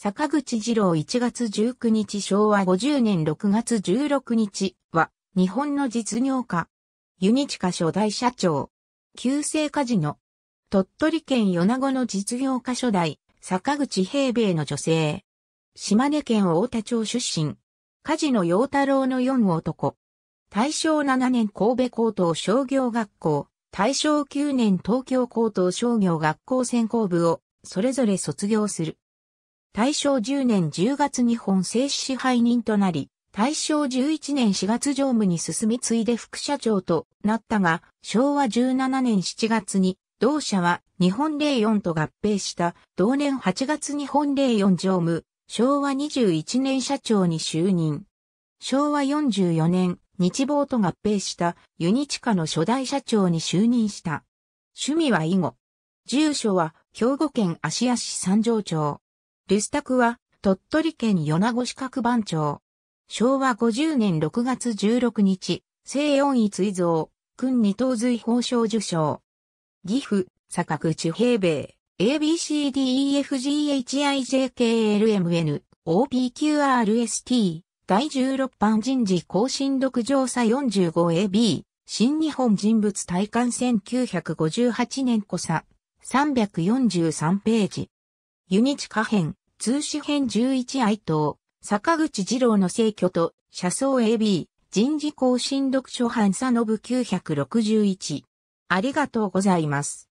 坂口二郎1月19日昭和50年6月16日は、日本の実業家。ユニチカ初代社長。旧制カジノ。鳥取県米子の実業家初代、坂口平米の女性。島根県大田町出身。カジノ陽太郎の4男。大正7年神戸高等商業学校、大正9年東京高等商業学校専攻部を、それぞれ卒業する。大正10年10月に本政治支配人となり、大正11年4月常務に進み継いで副社長となったが、昭和17年7月に、同社は日本霊4と合併した同年8月に本霊4常務、昭和21年社長に就任。昭和44年、日防と合併したユニチカの初代社長に就任した。趣味は囲碁。住所は兵庫県芦屋市三条町。ルスタクは、鳥取県米子市角番町。昭和50年6月16日、西音位追蔵、君二等随法賞受賞。岐阜、坂口平米、ABCDEFGHIJKLMN、OPQRST、第16番人事更新独上差 45AB、新日本人物体感1958年古差、343ページ。ユニチ下編、通史編1 1愛党、坂口二郎の逝去と、車窓 AB、人事更新読書版佐信961。ありがとうございます。